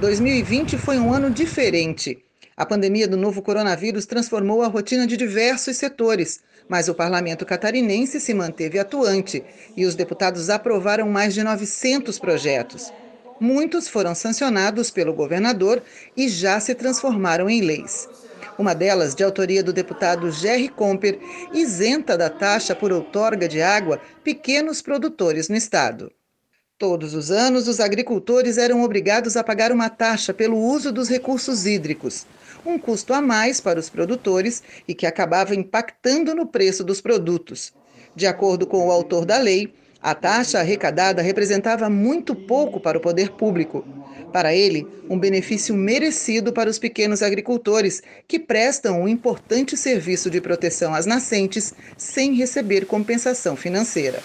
2020 foi um ano diferente. A pandemia do novo coronavírus transformou a rotina de diversos setores, mas o parlamento catarinense se manteve atuante e os deputados aprovaram mais de 900 projetos. Muitos foram sancionados pelo governador e já se transformaram em leis uma delas de autoria do deputado Jerry Comper, isenta da taxa por outorga de água pequenos produtores no estado. Todos os anos, os agricultores eram obrigados a pagar uma taxa pelo uso dos recursos hídricos, um custo a mais para os produtores e que acabava impactando no preço dos produtos. De acordo com o autor da lei, a taxa arrecadada representava muito pouco para o poder público. Para ele, um benefício merecido para os pequenos agricultores, que prestam um importante serviço de proteção às nascentes sem receber compensação financeira.